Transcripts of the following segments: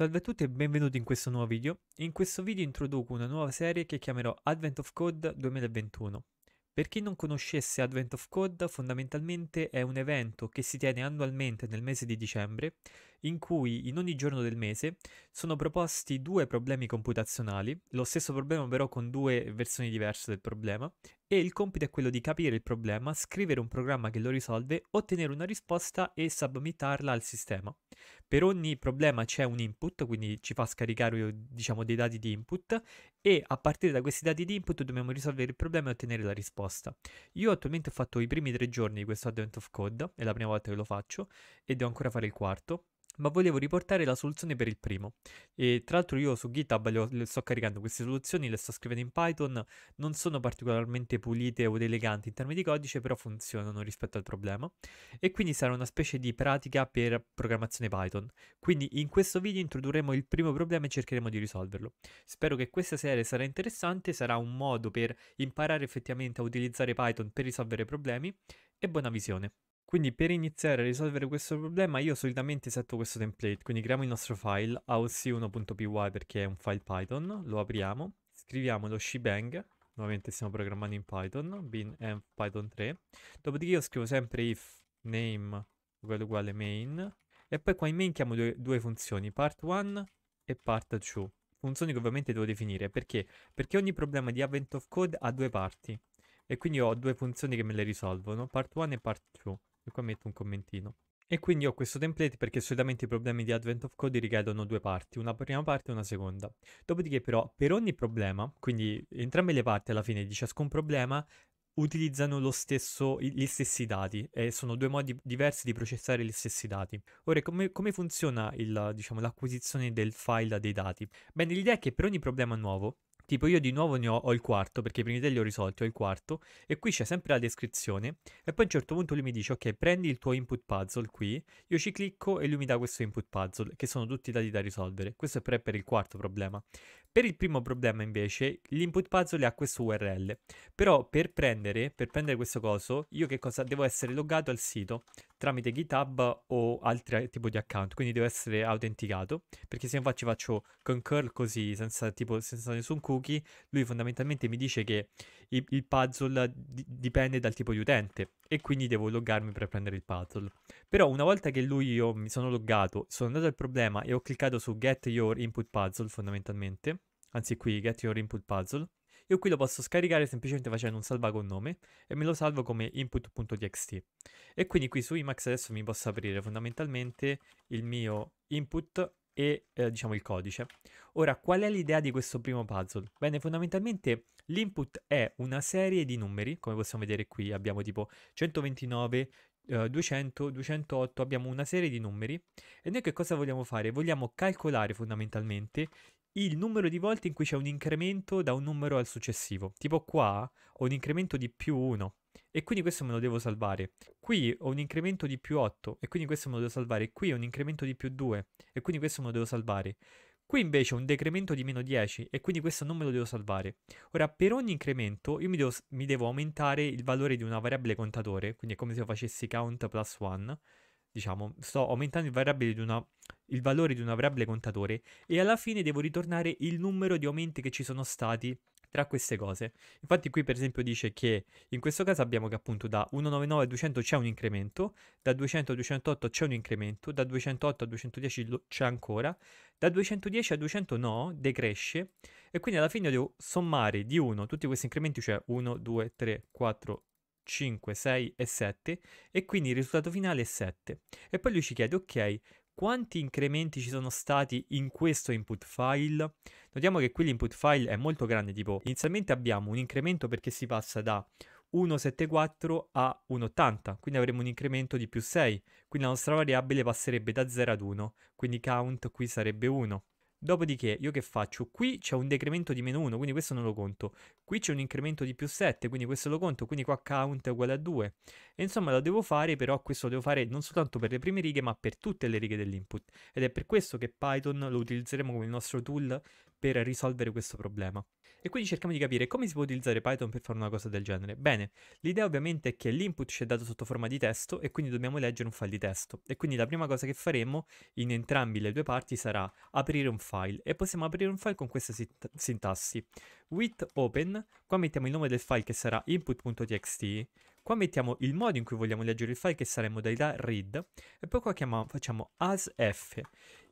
Salve a tutti e benvenuti in questo nuovo video. In questo video introduco una nuova serie che chiamerò Advent of Code 2021. Per chi non conoscesse Advent of Code, fondamentalmente è un evento che si tiene annualmente nel mese di dicembre in cui in ogni giorno del mese sono proposti due problemi computazionali, lo stesso problema però con due versioni diverse del problema, e il compito è quello di capire il problema, scrivere un programma che lo risolve, ottenere una risposta e submittarla al sistema. Per ogni problema c'è un input, quindi ci fa scaricare diciamo, dei dati di input e a partire da questi dati di input dobbiamo risolvere il problema e ottenere la risposta. Io attualmente ho fatto i primi tre giorni di questo Advent of Code, è la prima volta che lo faccio e devo ancora fare il quarto ma volevo riportare la soluzione per il primo. E tra l'altro io su GitHub ho, le sto caricando queste soluzioni, le sto scrivendo in Python, non sono particolarmente pulite o eleganti in termini di codice, però funzionano rispetto al problema. E quindi sarà una specie di pratica per programmazione Python. Quindi in questo video introdurremo il primo problema e cercheremo di risolverlo. Spero che questa serie sarà interessante, sarà un modo per imparare effettivamente a utilizzare Python per risolvere problemi e buona visione. Quindi per iniziare a risolvere questo problema io solitamente setto questo template, quindi creiamo il nostro file aoc1.py perché è un file Python, lo apriamo, scriviamo lo shebang, nuovamente stiamo programmando in Python, bin env python 3, dopodiché io scrivo sempre if name uguale uguale main e poi qua in main chiamo due, due funzioni, part 1 e part 2, funzioni che ovviamente devo definire, perché? Perché ogni problema di event of code ha due parti e quindi ho due funzioni che me le risolvono, part 1 e part 2. E qua metto un commentino. E quindi ho questo template perché solitamente i problemi di Advent of Code richiedono due parti, una prima parte e una seconda. Dopodiché però per ogni problema, quindi entrambe le parti alla fine di ciascun problema, utilizzano stesso, gli stessi dati e sono due modi diversi di processare gli stessi dati. Ora, come, come funziona il, diciamo, l'acquisizione del file dei dati? Bene, l'idea è che per ogni problema nuovo Tipo io di nuovo ne ho, ho il quarto, perché i primi tre li ho risolti, ho il quarto, e qui c'è sempre la descrizione, e poi a un certo punto lui mi dice, ok, prendi il tuo input puzzle qui, io ci clicco e lui mi dà questo input puzzle, che sono tutti i dati da risolvere. Questo è per il quarto problema. Per il primo problema invece l'input puzzle ha questo URL, però per prendere, per prendere questo coso io che cosa devo essere loggato al sito tramite GitHub o altri tipi di account, quindi devo essere autenticato, perché se infatti faccio con curl così senza, tipo, senza nessun cookie, lui fondamentalmente mi dice che i- il puzzle di- dipende dal tipo di utente e quindi devo loggarmi per prendere il puzzle. Però una volta che lui io mi sono loggato, sono andato al problema e ho cliccato su Get Your Input Puzzle fondamentalmente, anzi qui Get Your Input Puzzle, io qui lo posso scaricare semplicemente facendo un nome e me lo salvo come input.txt. E quindi qui su Emacs adesso mi posso aprire fondamentalmente il mio input e eh, diciamo il codice. Ora, qual è l'idea di questo primo puzzle? Bene, fondamentalmente l'input è una serie di numeri, come possiamo vedere qui abbiamo tipo 129, 200, 208, abbiamo una serie di numeri e noi che cosa vogliamo fare? Vogliamo calcolare fondamentalmente il numero di volte in cui c'è un incremento da un numero al successivo, tipo qua ho un incremento di più 1, e quindi questo me lo devo salvare. Qui ho un incremento di più 8 e quindi questo me lo devo salvare. Qui ho un incremento di più 2 e quindi questo me lo devo salvare. Qui invece ho un decremento di meno 10 e quindi questo non me lo devo salvare. Ora, per ogni incremento io mi devo, mi devo aumentare il valore di una variabile contatore, quindi è come se io facessi count plus 1, diciamo, sto aumentando il, una, il valore di una variabile contatore e alla fine devo ritornare il numero di aumenti che ci sono stati tra queste cose. Infatti qui per esempio dice che in questo caso abbiamo che appunto da 199 a 200 c'è un incremento, da 200 a 208 c'è un incremento, da 208 a 210 c'è ancora, da 210 a 200 no, decresce e quindi alla fine devo sommare di 1 tutti questi incrementi, cioè 1, 2, 3, 4, 5, 6 e 7 e quindi il risultato finale è 7. E poi lui ci chiede, ok, quanti incrementi ci sono stati in questo input file. Notiamo che qui l'input file è molto grande, tipo inizialmente abbiamo un incremento perché si passa da 1,74 a 1,80, quindi avremo un incremento di più 6, quindi la nostra variabile passerebbe da 0 ad 1, quindi count qui sarebbe 1. Dopodiché io che faccio? Qui c'è un decremento di meno 1, quindi questo non lo conto. Qui c'è un incremento di più 7, quindi questo lo conto, quindi qua count è uguale a 2. E insomma lo devo fare, però questo lo devo fare non soltanto per le prime righe, ma per tutte le righe dell'input. Ed è per questo che Python lo utilizzeremo come il nostro tool per risolvere questo problema. E quindi cerchiamo di capire come si può utilizzare Python per fare una cosa del genere. Bene, l'idea ovviamente è che l'input ci è dato sotto forma di testo e quindi dobbiamo leggere un file di testo. E quindi la prima cosa che faremo in entrambi le due parti sarà aprire un file file e possiamo aprire un file con questa sint sintassi. With open, qua mettiamo il nome del file che sarà input.txt, qua mettiamo il modo in cui vogliamo leggere il file che sarà in modalità read e poi qua chiamiamo, facciamo asf.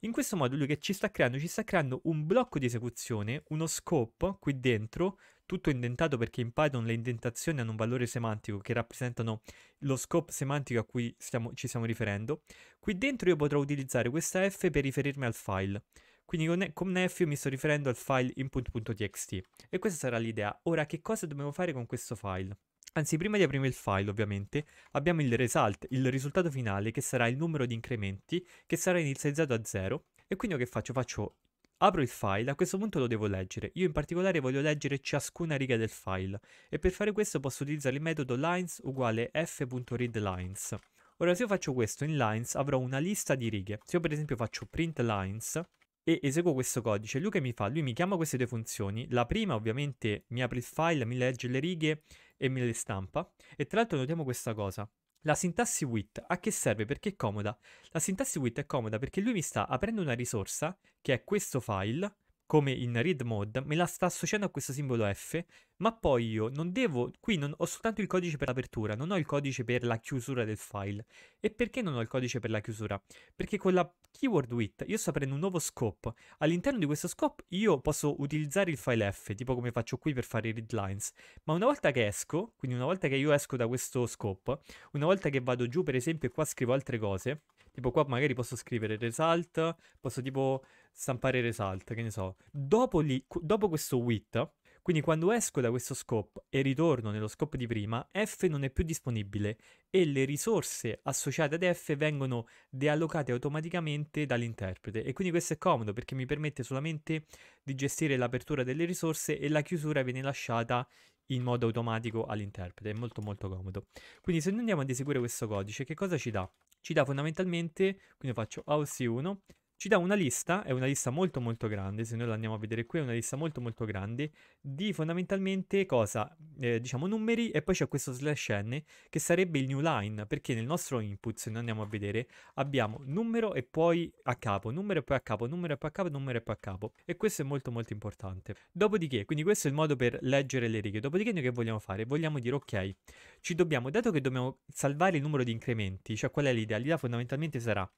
In questo modo lui che ci sta creando, ci sta creando un blocco di esecuzione, uno scope qui dentro, tutto indentato perché in Python le indentazioni hanno un valore semantico che rappresentano lo scope semantico a cui stiamo, ci stiamo riferendo. Qui dentro io potrò utilizzare questa f per riferirmi al file. Quindi con, con Nephew mi sto riferendo al file input.txt e questa sarà l'idea. Ora che cosa dobbiamo fare con questo file? Anzi, prima di aprire il file, ovviamente, abbiamo il result, il risultato finale, che sarà il numero di incrementi, che sarà inizializzato a 0. E quindi io che faccio? Faccio Apro il file, a questo punto lo devo leggere. Io in particolare voglio leggere ciascuna riga del file e per fare questo posso utilizzare il metodo lines uguale f.readLines. Ora se io faccio questo in lines avrò una lista di righe. Se io per esempio faccio print lines e eseguo questo codice. Lui che mi fa? Lui mi chiama queste due funzioni. La prima ovviamente mi apre il file, mi legge le righe e me le stampa. E tra l'altro notiamo questa cosa. La sintassi with a che serve? Perché è comoda? La sintassi with è comoda perché lui mi sta aprendo una risorsa che è questo file come in read mode me la sta associando a questo simbolo F, ma poi io non devo, qui non, ho soltanto il codice per l'apertura, non ho il codice per la chiusura del file. E perché non ho il codice per la chiusura? Perché con la keyword width io sto aprendo un nuovo scope. All'interno di questo scope io posso utilizzare il file F, tipo come faccio qui per fare i read lines, ma una volta che esco, quindi una volta che io esco da questo scope, una volta che vado giù per esempio e qua scrivo altre cose, Tipo qua magari posso scrivere result, posso tipo stampare result, che ne so. Dopo, lì, dopo questo with, quindi quando esco da questo scope e ritorno nello scope di prima, f non è più disponibile e le risorse associate ad f vengono deallocate automaticamente dall'interprete. E quindi questo è comodo perché mi permette solamente di gestire l'apertura delle risorse e la chiusura viene lasciata in modo automatico all'interprete. È molto molto comodo. Quindi se noi andiamo ad eseguire questo codice, che cosa ci dà? ci dà fondamentalmente, quindi faccio AOC1, ci dà una lista, è una lista molto molto grande, se noi la andiamo a vedere qui è una lista molto molto grande, di fondamentalmente cosa? Eh, diciamo numeri e poi c'è questo slash n che sarebbe il new line, perché nel nostro input, se noi andiamo a vedere, abbiamo numero e poi a capo, numero e poi a capo, numero e poi a capo, numero e poi a capo. E questo è molto molto importante. Dopodiché, quindi questo è il modo per leggere le righe, dopodiché noi che vogliamo fare? Vogliamo dire ok, ci dobbiamo, dato che dobbiamo salvare il numero di incrementi, cioè qual è l'idea? L'idea fondamentalmente sarà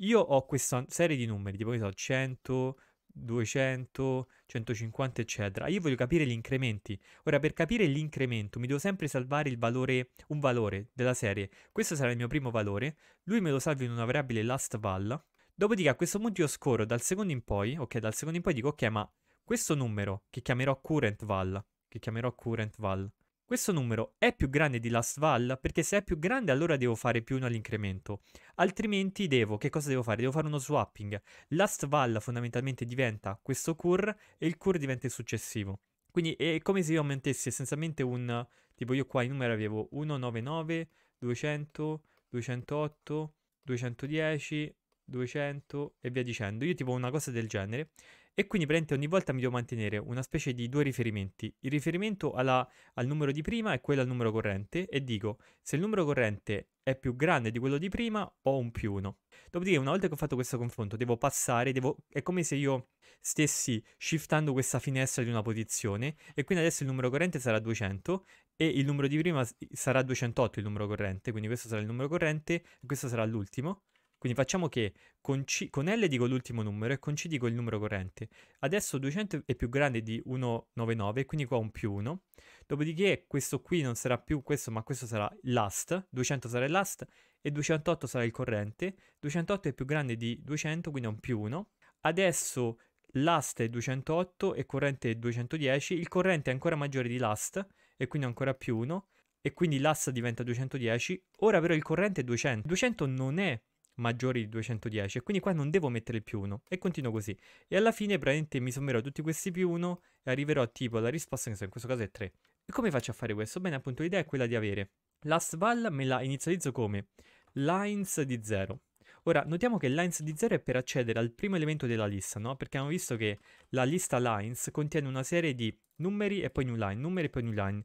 io ho questa serie di numeri, tipo che so, 100, 200, 150, eccetera. Io voglio capire gli incrementi. Ora, per capire l'incremento, mi devo sempre salvare il valore, un valore della serie. Questo sarà il mio primo valore. Lui me lo salvo in una variabile last val. Dopodiché, a questo punto, io scorro dal secondo in poi. Ok, dal secondo in poi dico, ok, ma questo numero che chiamerò current val, che chiamerò current val, questo numero è più grande di last val perché se è più grande allora devo fare più 1 all'incremento, altrimenti devo, che cosa devo fare? Devo fare uno swapping. Last val fondamentalmente diventa questo cur e il cur diventa il successivo. Quindi è come se io aumentassi essenzialmente un, tipo io qua i numeri avevo 199, 200, 208, 210, 200 e via dicendo. Io tipo una cosa del genere e quindi praticamente ogni volta mi devo mantenere una specie di due riferimenti. Il riferimento alla, al numero di prima e quello al numero corrente e dico se il numero corrente è più grande di quello di prima ho un più 1. Dopodiché una volta che ho fatto questo confronto devo passare, devo, è come se io stessi shiftando questa finestra di una posizione e quindi adesso il numero corrente sarà 200 e il numero di prima sarà 208 il numero corrente, quindi questo sarà il numero corrente e questo sarà l'ultimo. Quindi facciamo che con, C, con, L dico l'ultimo numero e con C dico il numero corrente. Adesso 200 è più grande di 199, quindi qua un più 1. Dopodiché questo qui non sarà più questo, ma questo sarà l'ast. 200 sarà il l'ast e 208 sarà il corrente. 208 è più grande di 200, quindi è un più 1. Adesso l'ast è 208 e corrente è 210. Il corrente è ancora maggiore di l'ast e quindi ancora più 1. E quindi l'ast diventa 210. Ora però il corrente è 200. 200 non è maggiori di 210 e quindi qua non devo mettere il più 1 e continuo così e alla fine praticamente mi sommerò tutti questi più 1 e arriverò tipo alla risposta che so in questo caso è 3 e come faccio a fare questo? bene appunto l'idea è quella di avere l'astval me la inizializzo come lines di 0 Ora, notiamo che lines di 0 è per accedere al primo elemento della lista, no? Perché abbiamo visto che la lista lines contiene una serie di numeri e poi new line, numeri e poi new line.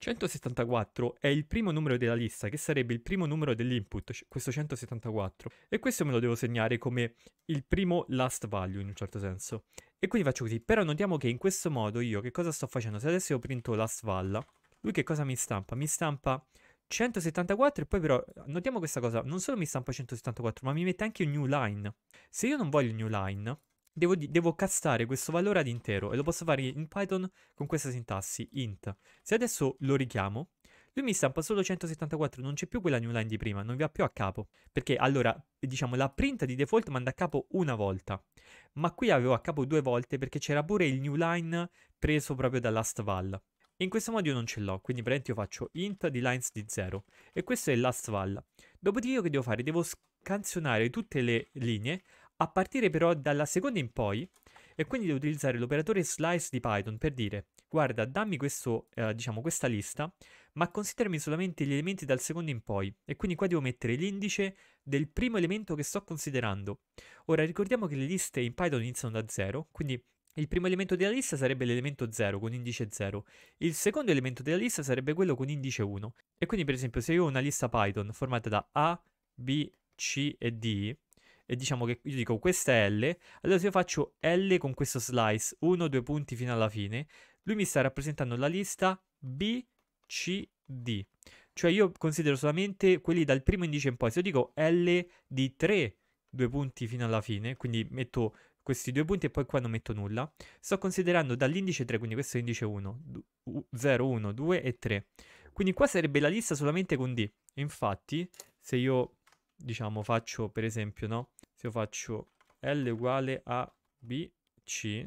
174 è il primo numero della lista, che sarebbe il primo numero dell'input, questo 174. E questo me lo devo segnare come il primo last value in un certo senso. E quindi faccio così, però notiamo che in questo modo io che cosa sto facendo? Se adesso io printo last valla, lui che cosa mi stampa? Mi stampa 174 e poi però notiamo questa cosa, non solo mi stampa 174, ma mi mette anche un new line. Se io non voglio un new line, devo, devo castare questo valore ad intero e lo posso fare in Python con questa sintassi int. Se adesso lo richiamo, lui mi stampa solo 174, non c'è più quella new line di prima, non vi va più a capo. Perché allora, diciamo, la print di default manda a capo una volta, ma qui avevo a capo due volte perché c'era pure il new line preso proprio da last val. In questo modo io non ce l'ho, quindi praticamente io faccio int di lines di 0 e questo è il last val. Dopodiché io che devo fare? Devo scansionare tutte le linee a partire però dalla seconda in poi e quindi devo utilizzare l'operatore slice di Python per dire guarda dammi questo, eh, diciamo, questa lista ma considerami solamente gli elementi dal secondo in poi e quindi qua devo mettere l'indice del primo elemento che sto considerando. Ora ricordiamo che le liste in Python iniziano da 0 quindi il primo elemento della lista sarebbe l'elemento 0 con indice 0, il secondo elemento della lista sarebbe quello con indice 1 e quindi per esempio se io ho una lista Python formata da A, B, C e D e diciamo che io dico questa è L, allora se io faccio L con questo slice, 1, due punti fino alla fine, lui mi sta rappresentando la lista B, C, D. Cioè io considero solamente quelli dal primo indice in poi. Se io dico L di 3, due punti fino alla fine, quindi metto questi due punti e poi qua non metto nulla, sto considerando dall'indice 3, quindi questo è indice 1, 0, 1, 2 e 3. Quindi qua sarebbe la lista solamente con D. Infatti, se io, diciamo, faccio per esempio, no? se io faccio L uguale a BC,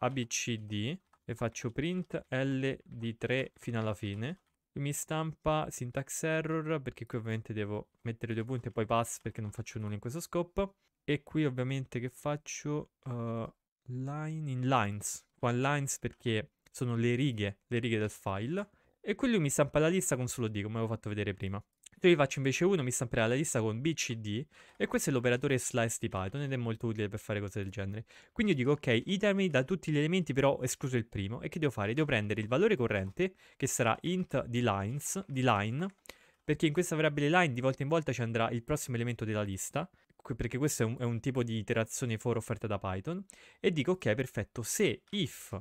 ABCD e faccio print L di 3 fino alla fine, mi stampa syntax error perché qui ovviamente devo mettere due punti e poi pass perché non faccio nulla in questo scope e qui ovviamente che faccio uh, line in lines qua lines perché sono le righe le righe del file e qui lui mi stampa la lista con solo D come avevo fatto vedere prima vi faccio invece uno, mi stamperà la lista con BCD e questo è l'operatore slice di Python ed è molto utile per fare cose del genere. Quindi io dico ok, i termini da tutti gli elementi però escluso il primo e che devo fare? Devo prendere il valore corrente che sarà int di, lines, di line perché in questa variabile line di volta in volta ci andrà il prossimo elemento della lista perché questo è un, è un tipo di iterazione for offerta da Python e dico ok perfetto se if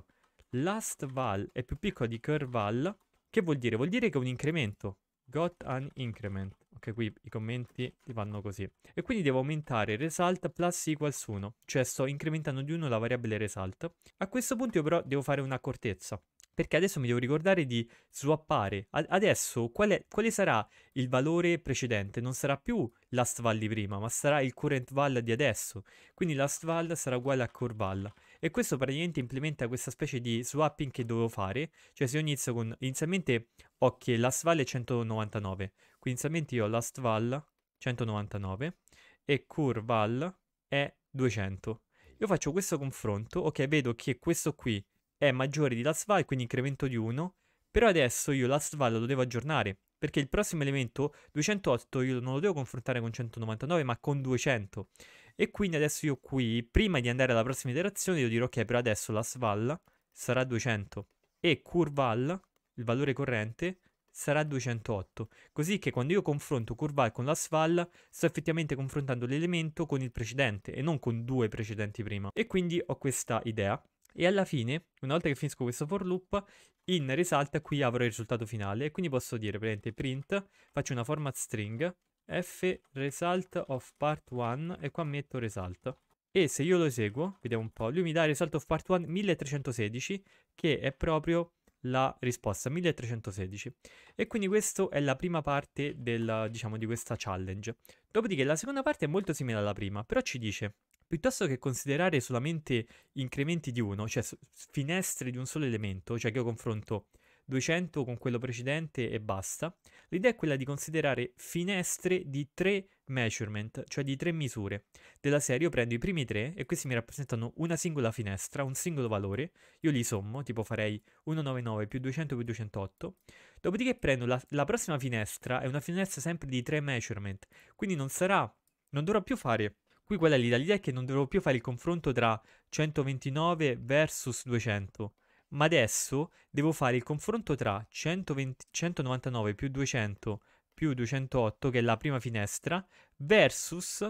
last val è più piccolo di curval che vuol dire? Vuol dire che è un incremento Got an increment. Ok, qui i commenti ti vanno così. E quindi devo aumentare result plus equals 1, cioè sto incrementando di 1 la variabile result. A questo punto io però devo fare un'accortezza, perché adesso mi devo ricordare di swappare. Ad adesso qual è, quale sarà il valore precedente? Non sarà più last val di prima, ma sarà il current val di adesso. Quindi last val sarà uguale a core val. E questo praticamente implementa questa specie di swapping che dovevo fare, cioè se io inizio con, inizialmente ho che last val è 199, quindi inizialmente io ho val 199 e curve val è 200. Io faccio questo confronto, ok, vedo che questo qui è maggiore di last val, quindi incremento di 1, però adesso io last val lo devo aggiornare, perché il prossimo elemento 208 io non lo devo confrontare con 199 ma con 200 e quindi adesso io qui, prima di andare alla prossima iterazione, io dirò che per adesso la sval sarà 200 e curval, il valore corrente, sarà 208. Così che quando io confronto curval con la sval, sto effettivamente confrontando l'elemento con il precedente e non con due precedenti prima. E quindi ho questa idea. E alla fine, una volta che finisco questo for loop, in risalta qui avrò il risultato finale. E quindi posso dire, print, faccio una format string F result of part 1 e qua metto result. E se io lo eseguo, vediamo un po', lui mi dà result of part 1 1316 che è proprio la risposta 1316 e quindi questa è la prima parte del, diciamo, di questa challenge. Dopodiché la seconda parte è molto simile alla prima, però ci dice piuttosto che considerare solamente incrementi di uno, cioè finestre di un solo elemento, cioè che io confronto 200 con quello precedente e basta. L'idea è quella di considerare finestre di tre measurement, cioè di tre misure. Della serie io prendo i primi tre e questi mi rappresentano una singola finestra, un singolo valore, io li sommo, tipo farei 199 più 200 più 208, dopodiché prendo la, la prossima finestra, è una finestra sempre di tre measurement, quindi non sarà, non dovrò più fare Qui qual è l'idea? l'idea è che non dovrò più fare il confronto tra 129 versus 200, ma adesso devo fare il confronto tra 120, 199 più 200 più 208, che è la prima finestra, versus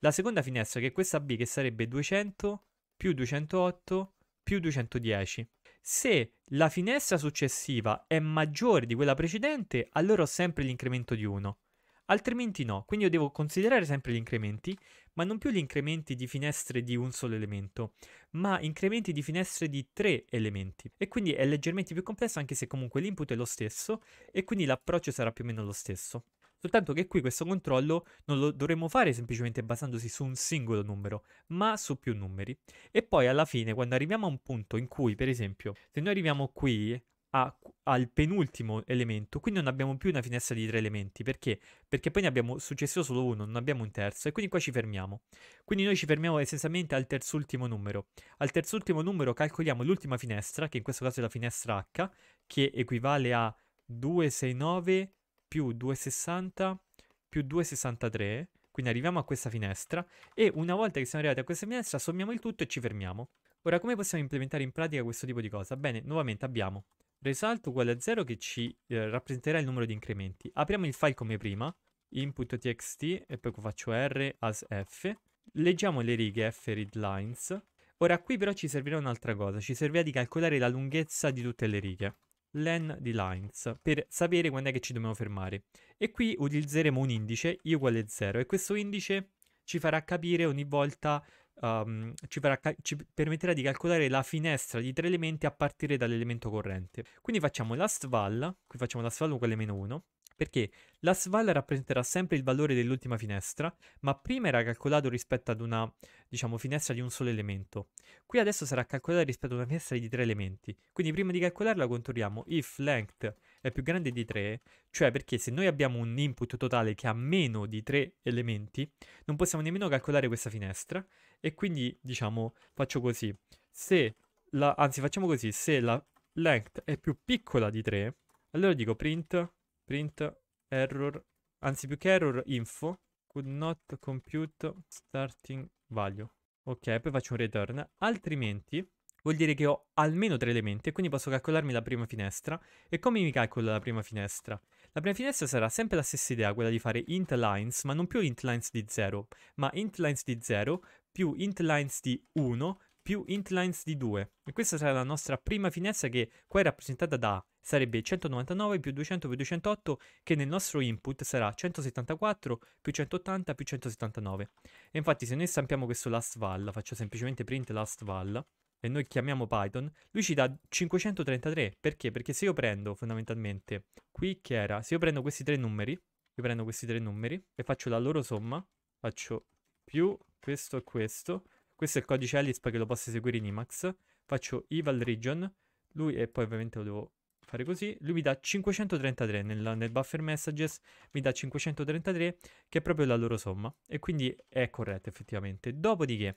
la seconda finestra, che è questa B, che sarebbe 200 più 208 più 210. Se la finestra successiva è maggiore di quella precedente, allora ho sempre l'incremento di 1. Altrimenti no, quindi io devo considerare sempre gli incrementi, ma non più gli incrementi di finestre di un solo elemento, ma incrementi di finestre di tre elementi. E quindi è leggermente più complesso anche se comunque l'input è lo stesso e quindi l'approccio sarà più o meno lo stesso. Soltanto che qui questo controllo non lo dovremmo fare semplicemente basandosi su un singolo numero, ma su più numeri. E poi alla fine, quando arriviamo a un punto in cui, per esempio, se noi arriviamo qui a, al penultimo elemento, quindi non abbiamo più una finestra di tre elementi, perché? Perché poi ne abbiamo successivo solo uno, non abbiamo un terzo, e quindi qua ci fermiamo. Quindi noi ci fermiamo essenzialmente al terzultimo numero. Al terzultimo numero calcoliamo l'ultima finestra, che in questo caso è la finestra H, che equivale a 269 più 260 più 263, quindi arriviamo a questa finestra, e una volta che siamo arrivati a questa finestra sommiamo il tutto e ci fermiamo. Ora, come possiamo implementare in pratica questo tipo di cosa? Bene, nuovamente abbiamo result uguale a 0 che ci eh, rappresenterà il numero di incrementi. Apriamo il file come prima, input.txt e poi faccio r as f. Leggiamo le righe f read lines. Ora qui però ci servirà un'altra cosa, ci servirà di calcolare la lunghezza di tutte le righe len di lines per sapere quando è che ci dobbiamo fermare e qui utilizzeremo un indice i uguale 0 e questo indice ci farà capire ogni volta um, ci, ca- ci, permetterà di calcolare la finestra di tre elementi a partire dall'elemento corrente. Quindi facciamo la sval, qui facciamo la sval uguale meno 1, perché la sval rappresenterà sempre il valore dell'ultima finestra, ma prima era calcolato rispetto ad una, diciamo, finestra di un solo elemento. Qui adesso sarà calcolato rispetto ad una finestra di tre elementi. Quindi prima di calcolarla contorniamo if length è più grande di 3, cioè perché se noi abbiamo un input totale che ha meno di 3 elementi, non possiamo nemmeno calcolare questa finestra, e quindi diciamo faccio così. Se la, anzi facciamo così, se la length è più piccola di 3, allora dico print, print, error, anzi più che error, info, could not compute starting value. Ok, poi faccio un return, altrimenti vuol dire che ho almeno tre elementi e quindi posso calcolarmi la prima finestra. E come mi calcolo la prima finestra? La prima finestra sarà sempre la stessa idea, quella di fare int lines, ma non più int lines di 0, ma int lines di 0 più int lines di 1 più int lines di 2. E questa sarà la nostra prima finestra che qua è rappresentata da Sarebbe 199 più 200 più 208 che nel nostro input sarà 174 più 180 più 179. E infatti se noi stampiamo questo last val, faccio semplicemente print last val, e noi chiamiamo Python, lui ci dà 533. Perché? Perché se io prendo fondamentalmente qui che era, se io prendo questi tre numeri, io prendo questi tre numeri e faccio la loro somma, faccio più questo e questo. Questo è il codice Alice perché lo posso eseguire in Emacs. Faccio eval region, lui e poi ovviamente lo devo fare così. Lui mi dà 533 nel, nel buffer messages, mi dà 533 che è proprio la loro somma e quindi è corretto effettivamente. Dopodiché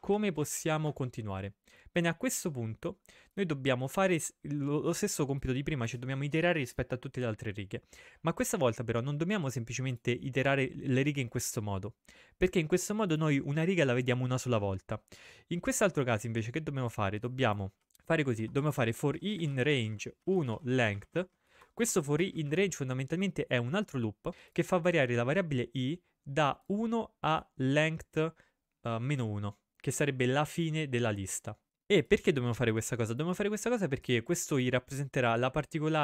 come possiamo continuare? Bene, a questo punto noi dobbiamo fare lo stesso compito di prima, cioè dobbiamo iterare rispetto a tutte le altre righe. Ma questa volta però non dobbiamo semplicemente iterare le righe in questo modo, perché in questo modo noi una riga la vediamo una sola volta. In quest'altro caso invece che dobbiamo fare? Dobbiamo fare così, dobbiamo fare for i in range 1 length, questo for i in range fondamentalmente è un altro loop che fa variare la variabile i da 1 a length uh, meno 1 che sarebbe la fine della lista. E perché dobbiamo fare questa cosa? Dobbiamo fare questa cosa perché questo gli rappresenterà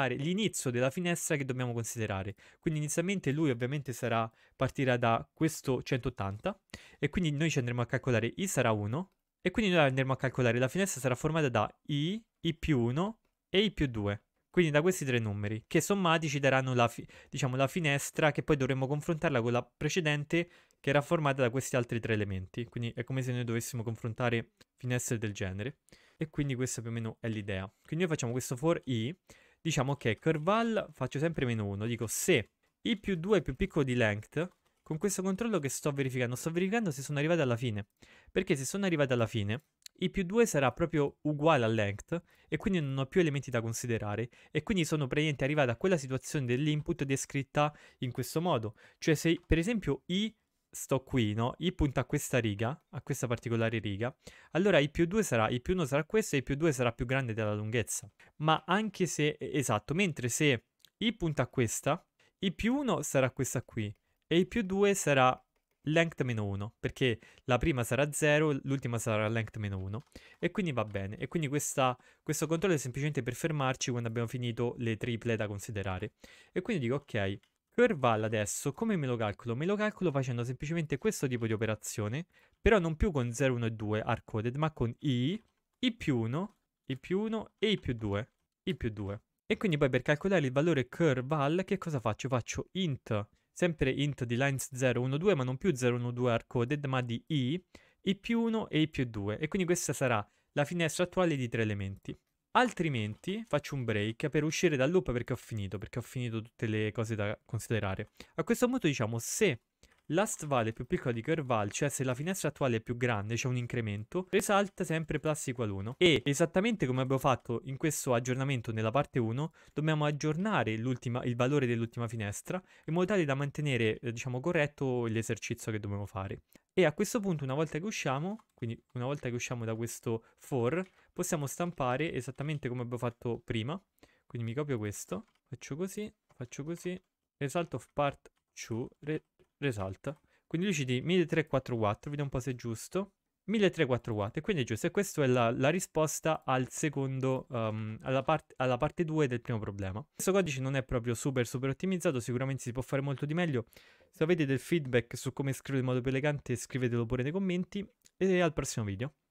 l'inizio della finestra che dobbiamo considerare. Quindi inizialmente lui ovviamente sarà, partirà da questo 180 e quindi noi ci andremo a calcolare i sarà 1 e quindi noi andremo a calcolare la finestra sarà formata da i, i più 1 e i più 2. Quindi da questi tre numeri che sommati ci daranno la, diciamo, la finestra che poi dovremo confrontarla con la precedente che era formata da questi altri tre elementi, quindi è come se noi dovessimo confrontare finestre del genere, e quindi questa più o meno è l'idea. Quindi noi facciamo questo for i, diciamo che okay, curval faccio sempre meno 1, dico se i più 2 è più piccolo di length, con questo controllo che sto verificando, sto verificando se sono arrivati alla fine, perché se sono arrivati alla fine, i più 2 sarà proprio uguale a length e quindi non ho più elementi da considerare e quindi sono praticamente arrivato a quella situazione dell'input descritta in questo modo, cioè se per esempio i sto qui, no? I punta a questa riga, a questa particolare riga, allora i più 2 sarà, i più 1 sarà questo e i più 2 sarà più grande della lunghezza. Ma anche se, esatto, mentre se i punta a questa, i più 1 sarà questa qui e i più 2 sarà length meno 1, perché la prima sarà 0, l'ultima sarà length meno 1, e quindi va bene. E quindi questa, questo controllo è semplicemente per fermarci quando abbiamo finito le triple da considerare. E quindi dico, ok, per adesso come me lo calcolo? Me lo calcolo facendo semplicemente questo tipo di operazione, però non più con 0, 1 e 2 hardcoded, ma con i, i più 1, i più 1 e i più 2, i più 2. E quindi poi per calcolare il valore cur che cosa faccio? Faccio int, sempre int di lines 0, 1, 2, ma non più 0, 1, 2 hardcoded, ma di i, i più 1 e i più 2. E quindi questa sarà la finestra attuale di tre elementi. Altrimenti faccio un break per uscire dal loop perché ho finito, perché ho finito tutte le cose da considerare. A questo punto diciamo se last val è più piccola di curval, cioè se la finestra attuale è più grande, c'è cioè un incremento, risalta sempre plus equal 1. E esattamente come abbiamo fatto in questo aggiornamento nella parte 1, dobbiamo aggiornare il valore dell'ultima finestra in modo tale da mantenere, eh, diciamo, corretto l'esercizio che dobbiamo fare. E a questo punto, una volta che usciamo, quindi una volta che usciamo da questo for, possiamo stampare esattamente come abbiamo fatto prima. Quindi mi copio questo, faccio così, faccio così, result of part 2, re, result. Quindi lui ci di 1344, vediamo un po' se è giusto. 1344, watt. E quindi giusto, e questa è la, la risposta al secondo, um, alla, part, alla, parte 2 del primo problema. Questo codice non è proprio super super ottimizzato, sicuramente si può fare molto di meglio. Se avete del feedback su come scrivere in modo più elegante scrivetelo pure nei commenti e al prossimo video.